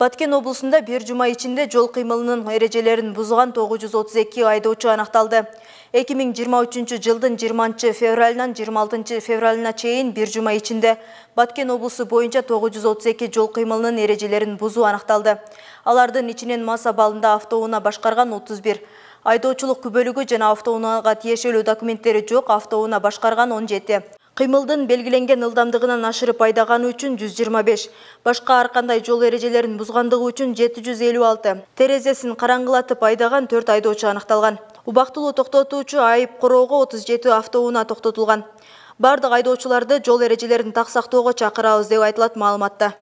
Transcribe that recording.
Баткен облысында бір жұма ішінде жол қимылының ережелерін бұзған 932 айдоочу анақталды. 2023 жылдың 20 февралынан 26 февралына чейін бір жума ішінде Баткен облысы бойынша 932 жол қимылының ережелерін бұзу анақталды. Алардың ішінен маса балында автоуына башқарған 31, Айдаучылық күбөлігі және афтауынаға тиешелі документтері жоқ афтауына башқарған 17. кыймылдын белгиленген ылдамдыгынан ашырып айдаганы үчүн жүз жыйырма беш башка ар кандай жол эрежелерин бузгандыгы үчүн жети жүз элүү алты терезесин караңгылатып айдаган төрт айдоочу аныкталган убактылуу токтотуучу айып короого отуз жети автоунаа токтотулган бардык айдоочуларды жол эрежелерин так сактоого чакырабыз деп айтылат маалыматта